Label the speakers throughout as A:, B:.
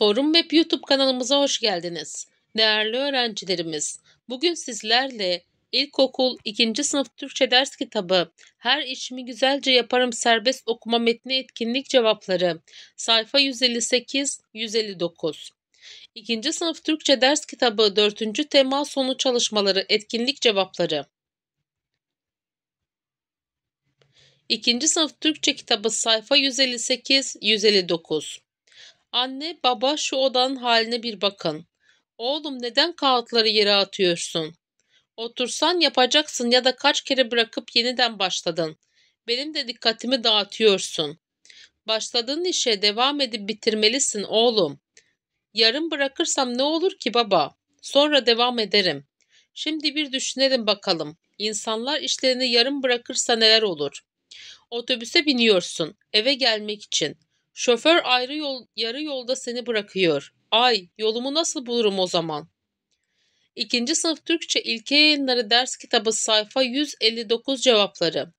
A: Forum Web YouTube kanalımıza hoş geldiniz. Değerli öğrencilerimiz, bugün sizlerle İlkokul 2. sınıf Türkçe ders kitabı Her İşimi güzelce yaparım serbest okuma metni etkinlik cevapları sayfa 158-159 2. sınıf Türkçe ders kitabı 4. tema sonu çalışmaları etkinlik cevapları 2. sınıf Türkçe kitabı sayfa 158-159 Anne baba şu odanın haline bir bakın. Oğlum neden kağıtları yere atıyorsun? Otursan yapacaksın ya da kaç kere bırakıp yeniden başladın. Benim de dikkatimi dağıtıyorsun. Başladığın işe devam edip bitirmelisin oğlum. Yarın bırakırsam ne olur ki baba? Sonra devam ederim. Şimdi bir düşünelim bakalım. İnsanlar işlerini yarım bırakırsa neler olur? Otobüse biniyorsun eve gelmek için. Şoför ayrı yol, yarı yolda seni bırakıyor. Ay yolumu nasıl bulurum o zaman? İkinci sınıf Türkçe ilke yayınları ders kitabı sayfa 159 cevapları.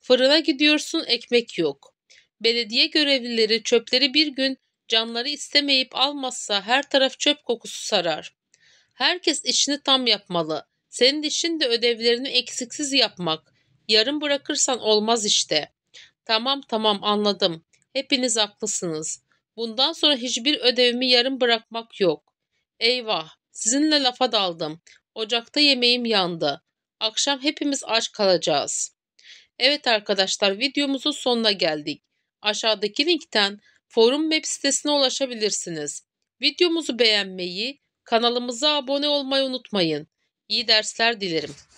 A: Fırına gidiyorsun ekmek yok. Belediye görevlileri çöpleri bir gün canları istemeyip almazsa her taraf çöp kokusu sarar. Herkes işini tam yapmalı. Senin işin de ödevlerini eksiksiz yapmak. Yarın bırakırsan olmaz işte. Tamam tamam anladım. Hepiniz haklısınız. Bundan sonra hiçbir ödevimi yarım bırakmak yok. Eyvah, sizinle lafa daldım. Ocakta yemeğim yandı. Akşam hepimiz aç kalacağız. Evet arkadaşlar videomuzun sonuna geldik. Aşağıdaki linkten forum web sitesine ulaşabilirsiniz. Videomuzu beğenmeyi, kanalımıza abone olmayı unutmayın. İyi dersler dilerim.